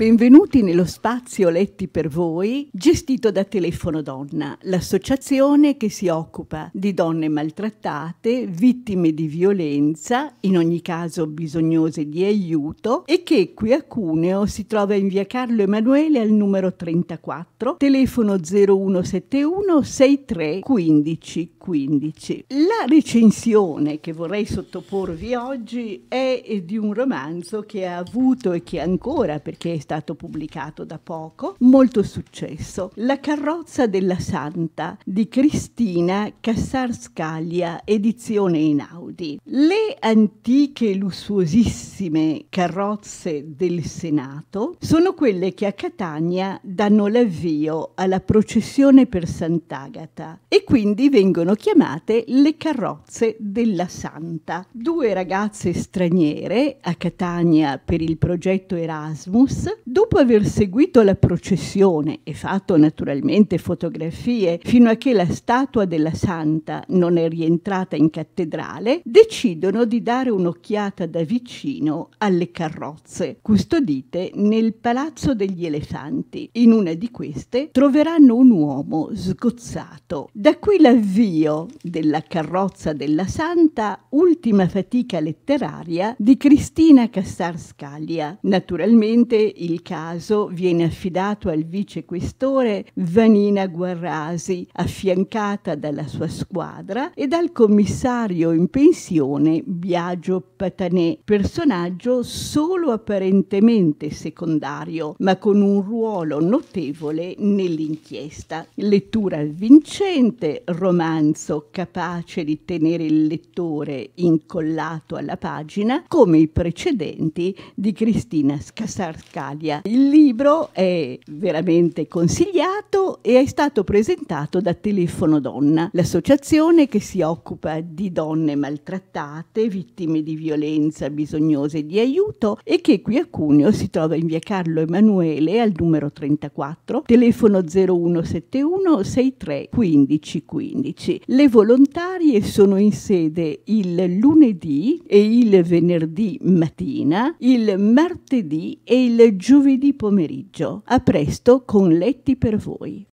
Benvenuti nello spazio Letti per voi, gestito da Telefono Donna, l'associazione che si occupa di donne maltrattate, vittime di violenza, in ogni caso bisognose di aiuto, e che qui a Cuneo si trova in via Carlo Emanuele al numero 34, telefono 0171 63 15 15. La recensione che vorrei sottoporvi oggi è di un romanzo che ha avuto e che ancora, perché è stato pubblicato da poco, molto successo. La carrozza della Santa di Cristina Cassarscaglia, edizione in Audi. Le antiche e lussuosissime carrozze del Senato sono quelle che a Catania danno l'avvio alla processione per Sant'Agata e quindi vengono chiamate le carrozze della Santa. Due ragazze straniere a Catania per il progetto Erasmus dopo aver seguito la processione e fatto naturalmente fotografie fino a che la statua della santa non è rientrata in cattedrale, decidono di dare un'occhiata da vicino alle carrozze custodite nel Palazzo degli Elefanti. In una di queste troveranno un uomo sgozzato. Da qui l'avvio della carrozza della santa, ultima fatica letteraria di Cristina Cassar Scaglia. Naturalmente il caso viene affidato al vicequestore Vanina Guarrasi, affiancata dalla sua squadra, e dal commissario in pensione Biagio Patanè, personaggio solo apparentemente secondario, ma con un ruolo notevole nell'inchiesta. Lettura vincente, romanzo capace di tenere il lettore incollato alla pagina, come i precedenti di Cristina Scassarcari Italia. Il libro è veramente consigliato e è stato presentato da Telefono Donna, l'associazione che si occupa di donne maltrattate, vittime di violenza, bisognose di aiuto e che qui a Cuneo si trova in via Carlo Emanuele al numero 34, telefono 0171 63 15 15. Le volontarie sono in sede il lunedì e il venerdì mattina, il martedì e il giovedì pomeriggio. A presto con Letti per voi.